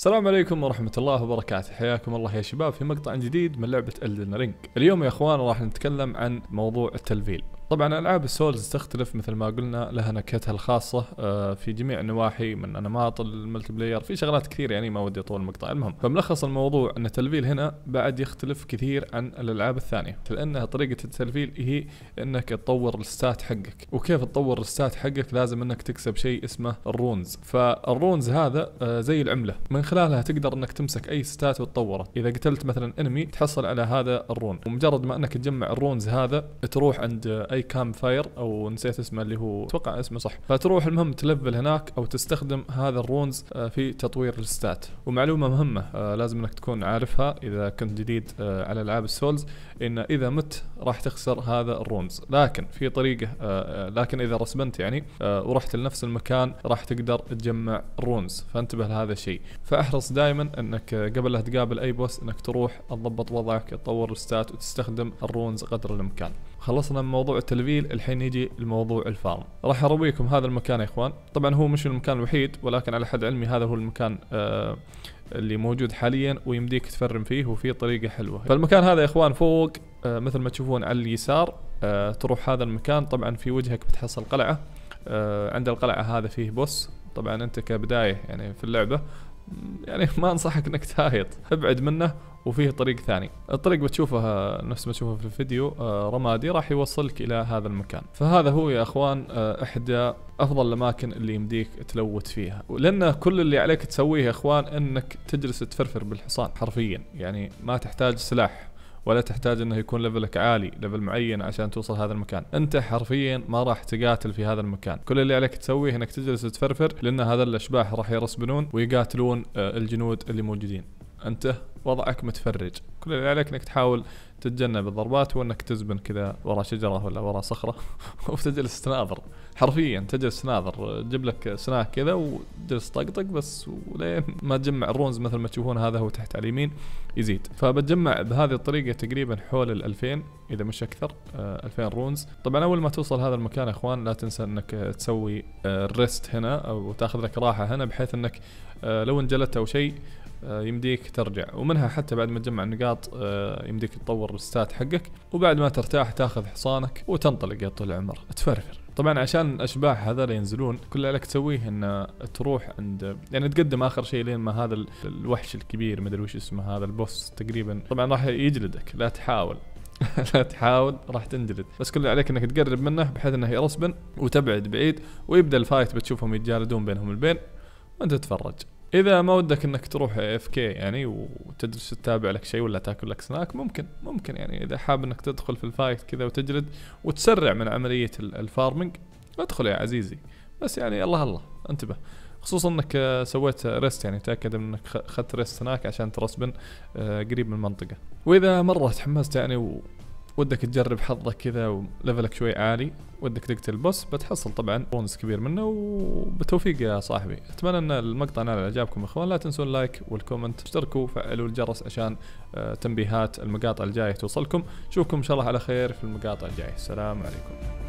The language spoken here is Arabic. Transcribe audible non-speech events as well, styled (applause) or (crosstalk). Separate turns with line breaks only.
السلام عليكم ورحمة الله وبركاته، حياكم الله يا شباب في مقطع جديد من لعبة Elden Ring. اليوم يا اخوان راح نتكلم عن موضوع التلفيل، طبعا العاب السولز تختلف مثل ما قلنا لها نكهتها الخاصه آه، في جميع النواحي من انماط الملتي بلاير في شغلات كثير يعني ما ودي اطول المقطع المهم فملخص الموضوع ان التلفيل هنا بعد يختلف كثير عن الالعاب الثانيه لان طريقه التلفيل هي انك تطور الستات حقك وكيف تطور الستات حقك لازم انك تكسب شيء اسمه الرونز فالرونز هذا آه، زي العمله من خلالها تقدر انك تمسك اي ستات وتطوره اذا قتلت مثلا انمي تحصل على هذا الرون ومجرد ما انك تجمع الرونز هذا تروح عند اي زي كام فاير او نسيت اسمه اللي هو اتوقع اسمه صح فتروح المهم تلفل هناك او تستخدم هذا الرونز آه، في تطوير الستات ومعلومه مهمه آه، لازم انك تكون عارفها اذا كنت جديد آه، على العاب السولز ان اذا مت راح تخسر هذا الرونز لكن في طريقه لكن اذا رسبنت يعني ورحت لنفس المكان راح تقدر تجمع رونز فانتبه لهذا الشيء فاحرص دائما انك قبل لا تقابل اي بوس انك تروح تضبط وضعك تطور الستات وتستخدم الرونز قدر الامكان خلصنا من موضوع التلفيل الحين يجي الموضوع الفارم راح ارويكم هذا المكان يا اخوان طبعا هو مش المكان الوحيد ولكن على حد علمي هذا هو المكان آه اللي موجود حاليا ويمديك تفرم فيه وفي طريقه حلوه فالمكان هذا يا اخوان فوق آه مثل ما تشوفون على اليسار آه تروح هذا المكان طبعا في وجهك بتحصل قلعه آه عند القلعه هذا فيه بوس طبعا انت كبدايه يعني في اللعبه يعني ما انصحك انك تهايط ابعد منه وفيه طريق ثاني الطريق بتشوفه نفس ما تشوفه في الفيديو آه، رمادي راح يوصلك الى هذا المكان فهذا هو يا اخوان آه، احدى افضل الاماكن اللي يمديك تلوت فيها ولان كل اللي عليك تسويه يا اخوان انك تجلس تفرفر بالحصان حرفيا يعني ما تحتاج سلاح ولا تحتاج انه يكون ليفلك عالي ليفل معين عشان توصل هذا المكان انت حرفيا ما راح تقاتل في هذا المكان كل اللي عليك تسويه انك تجلس تفرفر لان هذا الاشباح راح يرسبنون ويقاتلون آه، الجنود اللي موجودين انت وضعك متفرج كل اللي عليك انك تحاول تتجنب الضربات وانك تزبن كذا ورا شجره ولا ورا صخره (laughs) وتجلس تناظر حرفيا تجلس تناظر تجيب لك سناك كذا وتجلس طقطق بس ولين ما تجمع الرونز مثل ما تشوفون هذا هو تحت على اليمين يزيد فبتجمع بهذه الطريقه تقريبا حول ال 2000 اذا مش اكثر 2000 آه، رونز طبعا اول ما توصل هذا المكان يا اخوان لا تنسى انك تسوي ريست آه، هنا او تاخذ لك راحه هنا بحيث انك آه، لو انجلت او شيء آه، يمديك ترجع ومنها حتى بعد ما تجمع النقاط آه، يمديك تطور الستات حقك وبعد ما ترتاح تاخذ حصانك وتنطلق يا طول العمر تفرفر طبعا عشان الاشباح هذول ينزلون كل اللي عليك تسويه ان تروح عند يعني تقدم اخر شيء لين ما هذا الوحش الكبير ما ادري وش اسمه هذا البوس تقريبا طبعا راح يجلدك لا تحاول (laughs) لا تحاول راح تنجلد بس كل اللي عليك انك تقرب منه بحيث انه يرسبن وتبعد بعيد ويبدا الفايت بتشوفهم يتجالدون بينهم البين وانت تتفرج اذا ما ودك انك تروح اف كي يعني وتجلس تتابع لك شيء ولا تاكل لك سناك ممكن ممكن يعني اذا حاب انك تدخل في الفايت كذا وتجلد وتسرع من عمليه الفارمنج ادخل يا عزيزي بس يعني الله الله انتبه خصوصا انك آه، سويت ريست يعني تاكد انك اخذت ريست هناك عشان ترسبن آه، قريب من المنطقه واذا مره تحمست يعني ودك تجرب حظك كذا وليفلك شوي عالي ودك تقتل بوس بتحصل طبعا بونس كبير منه وبتوفيق يا صاحبي اتمنى ان المقطع نال اعجابكم اخوان لا تنسوا اللايك والكومنت اشتركوا وفعلوا الجرس عشان آه، تنبيهات المقاطع الجايه توصلكم اشوفكم ان شاء الله على خير في المقاطع الجايه السلام عليكم